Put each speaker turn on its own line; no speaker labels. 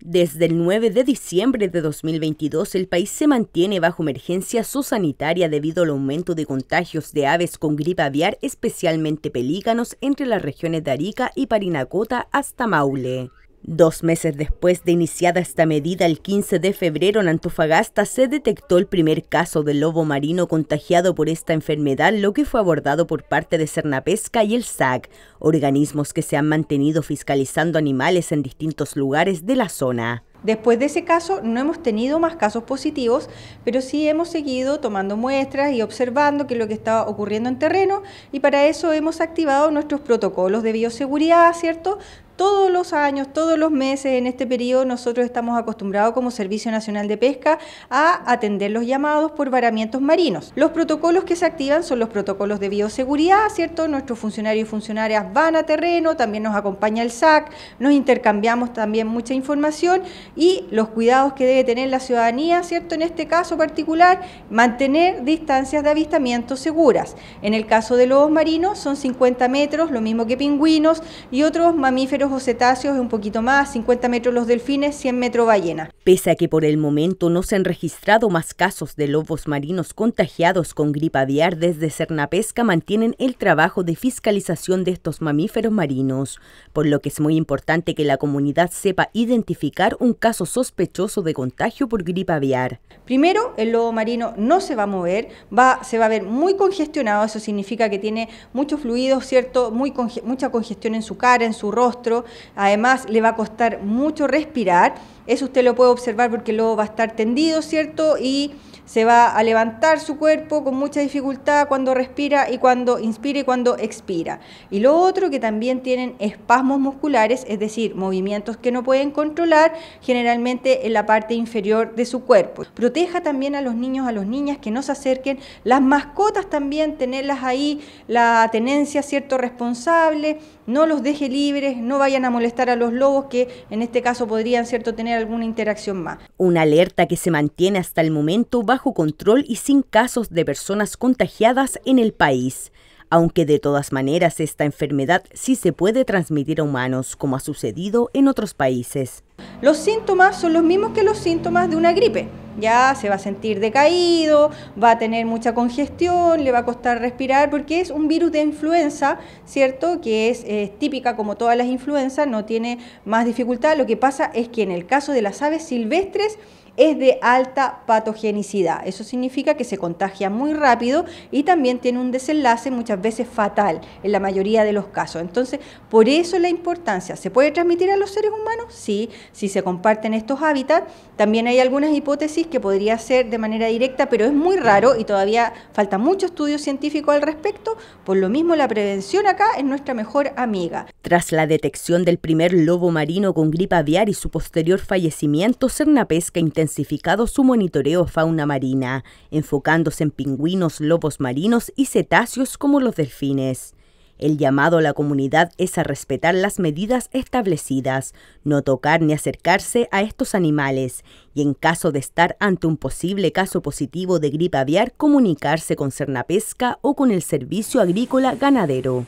Desde el 9 de diciembre de 2022, el país se mantiene bajo emergencia zoosanitaria debido al aumento de contagios de aves con gripe aviar, especialmente pelícanos, entre las regiones de Arica y Parinacota hasta Maule. Dos meses después de iniciada esta medida, el 15 de febrero en Antofagasta se detectó el primer caso de lobo marino contagiado por esta enfermedad, lo que fue abordado por parte de Cernapesca y el SAC, organismos que se han mantenido fiscalizando animales en distintos lugares de la zona. Después de ese caso no hemos tenido más casos positivos,
pero sí hemos seguido tomando muestras y observando qué es lo que estaba ocurriendo en terreno y para eso hemos activado nuestros protocolos de bioseguridad, ¿cierto? todos los años, todos los meses, en este periodo, nosotros estamos acostumbrados como Servicio Nacional de Pesca a atender los llamados por varamientos marinos. Los protocolos que se activan son los protocolos de bioseguridad, ¿cierto? Nuestros funcionarios y funcionarias van a terreno, también nos acompaña el SAC, nos intercambiamos también mucha información y los cuidados que debe tener la ciudadanía, ¿cierto? En este caso particular, mantener distancias de avistamiento seguras. En el caso de lobos marinos son 50 metros, lo mismo que pingüinos y otros mamíferos o los cetáceos, un poquito más, 50 metros los delfines, 100 metros ballena.
Pese a que por el momento no se han registrado más casos de lobos marinos contagiados con gripe aviar, desde Cernapesca mantienen el trabajo de fiscalización de estos mamíferos marinos, por lo que es muy importante que la comunidad sepa identificar un caso sospechoso de contagio por gripe aviar. Primero, el
lobo marino no se va a mover, va, se va a ver muy congestionado, eso significa que tiene muchos fluidos, ¿cierto? Muy mucha congestión en su cara, en su rostro, Además, le va a costar mucho respirar. Eso usted lo puede observar porque luego va a estar tendido, ¿cierto? Y se va a levantar su cuerpo con mucha dificultad cuando respira y cuando inspira y cuando expira. Y lo otro que también tienen espasmos musculares, es decir, movimientos que no pueden controlar generalmente en la parte inferior de su cuerpo. Proteja también a los niños, a las niñas que no se acerquen. Las mascotas también, tenerlas ahí, la tenencia, ¿cierto? Responsable no los deje libres, no vayan a molestar a los lobos que en este caso podrían cierto tener alguna interacción más.
Una alerta que se mantiene hasta el momento bajo control y sin casos de personas contagiadas en el país. Aunque de todas maneras esta enfermedad sí se puede transmitir a humanos, como ha sucedido en otros países.
Los síntomas son los mismos que los síntomas de una gripe ya se va a sentir decaído, va a tener mucha congestión, le va a costar respirar, porque es un virus de influenza, ¿cierto? Que es típica como todas las influencias, no tiene más dificultad. Lo que pasa es que en el caso de las aves silvestres, es de alta patogenicidad. Eso significa que se contagia muy rápido y también tiene un desenlace muchas veces fatal en la mayoría de los casos. Entonces, por eso la importancia. ¿Se puede transmitir a los seres humanos? Sí, si se comparten estos hábitats. También hay algunas hipótesis que podría ser de manera directa, pero es muy raro y todavía falta mucho estudio científico al respecto. Por lo mismo, la prevención acá es nuestra mejor amiga.
Tras la detección del primer lobo marino con gripe aviar y su posterior fallecimiento, pesca intensificado su monitoreo fauna marina, enfocándose en pingüinos, lobos marinos y cetáceos como los delfines. El llamado a la comunidad es a respetar las medidas establecidas, no tocar ni acercarse a estos animales y en caso de estar ante un posible caso positivo de gripe aviar, comunicarse con Cernapesca o con el Servicio Agrícola Ganadero.